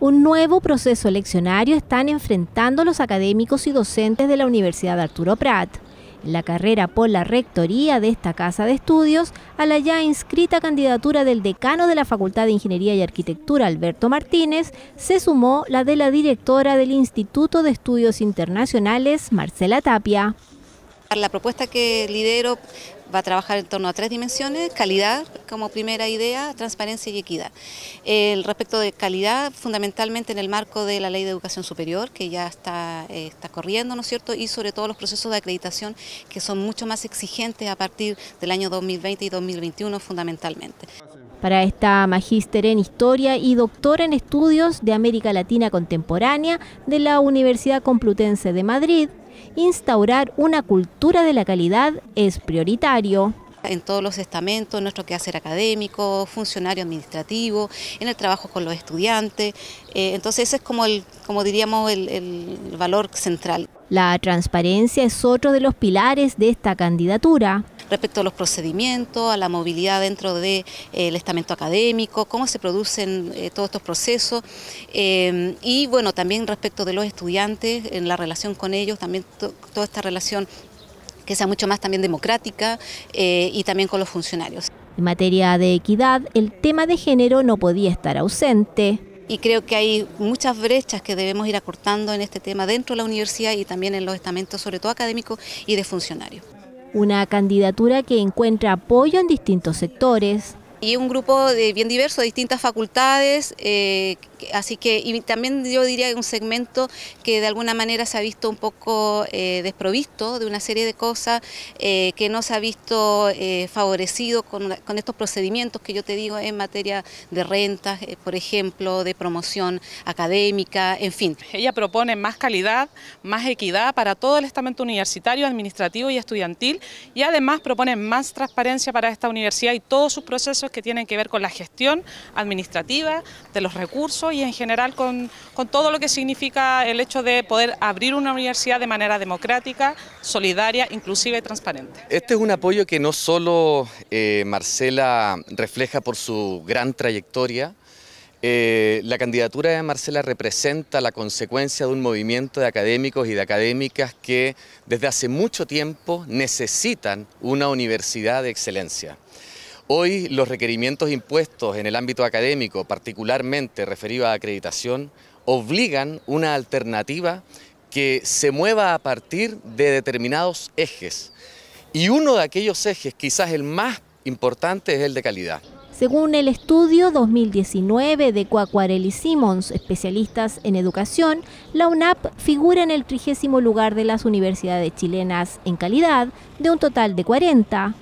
un nuevo proceso eleccionario están enfrentando los académicos y docentes de la Universidad Arturo Prat. En la carrera por la rectoría de esta casa de estudios, a la ya inscrita candidatura del decano de la Facultad de Ingeniería y Arquitectura, Alberto Martínez, se sumó la de la directora del Instituto de Estudios Internacionales, Marcela Tapia. La propuesta que lidero va a trabajar en torno a tres dimensiones, calidad como primera idea, transparencia y equidad. El respecto de calidad, fundamentalmente en el marco de la Ley de Educación Superior, que ya está, eh, está corriendo, ¿no es cierto?, y sobre todo los procesos de acreditación que son mucho más exigentes a partir del año 2020 y 2021 fundamentalmente. Para esta magíster en Historia y doctora en Estudios de América Latina Contemporánea de la Universidad Complutense de Madrid, instaurar una cultura de la calidad es prioritario en todos los estamentos, nuestro quehacer académico, funcionario administrativo, en el trabajo con los estudiantes. Eh, entonces ese es como, el, como diríamos el, el valor central. La transparencia es otro de los pilares de esta candidatura respecto a los procedimientos, a la movilidad dentro del de, eh, estamento académico, cómo se producen eh, todos estos procesos eh, y bueno, también respecto de los estudiantes, en la relación con ellos, también toda esta relación que sea mucho más también democrática y también con los funcionarios. En materia de equidad, el tema de género no podía estar ausente y creo que hay muchas brechas que debemos ir acortando en este tema dentro de la universidad y también en los estamentos, sobre todo académicos y de funcionarios una candidatura que encuentra apoyo en distintos sectores, y un grupo bien diverso de distintas facultades, eh, así que también yo diría que un segmento que de alguna manera se ha visto un poco eh, desprovisto de una serie de cosas, eh, que no se ha visto favorecido con, con, estos procedimientos que yo te digo en materia de rentas, por ejemplo, de promoción académica, en fin. Ella propone más calidad, más equidad para todo el estamento universitario, administrativo y estudiantil y además propone más transparencia para esta universidad y todos sus procesos que tienen que ver con la gestión administrativa de los recursos y en general con, todo lo que significa el hecho de poder abrir una universidad de manera democrática, solidaria, inclusiva y transparente. Este es un apoyo que no solo eh, Marcela refleja por su gran trayectoria, eh, la candidatura de Marcela representa la consecuencia de un movimiento de académicos y de académicas que desde hace mucho tiempo necesitan una universidad de excelencia. Hoy los requerimientos impuestos en el ámbito académico, particularmente referido a acreditación, obligan una alternativa que se mueva a partir de determinados ejes. Y uno de aquellos ejes, quizás el más importante, es el de calidad. Según el estudio 2019 de Coacuarel y Simons, especialistas en educación, la UNAP figura en el trigésimo lugar de las universidades chilenas en calidad, de un total de 40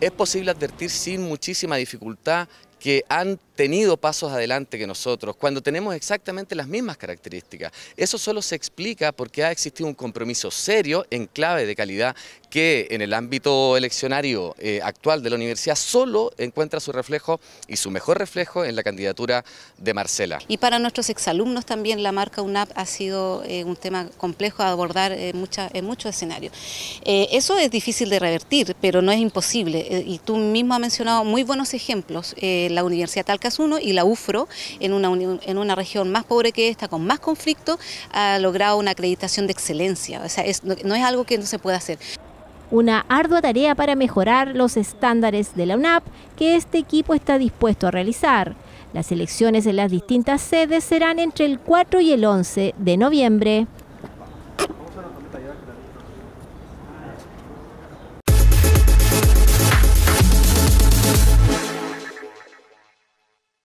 es posible advertir sin muchísima dificultad que han tenido pasos adelante que nosotros, cuando tenemos exactamente las mismas características. Eso solo se explica porque ha existido un compromiso serio en clave de calidad que en el ámbito eleccionario eh, actual de la universidad solo encuentra su reflejo y su mejor reflejo en la candidatura de Marcela. Y para nuestros exalumnos también la marca UNAP ha sido eh, un tema complejo a abordar en, en muchos escenarios. Eh, eso es difícil de revertir, pero no es imposible. y tú mismo has mencionado muy buenos ejemplos la Universidad 1 y la UFRO, en una, en una región más pobre que esta, con más conflicto, ha logrado una acreditación de excelencia. O sea, no, no es algo que no se pueda hacer una ardua tarea para mejorar los estándares de la UNAP que este equipo está dispuesto a realizar. Las elecciones en las distintas sedes serán entre el 4 y el 11 de noviembre.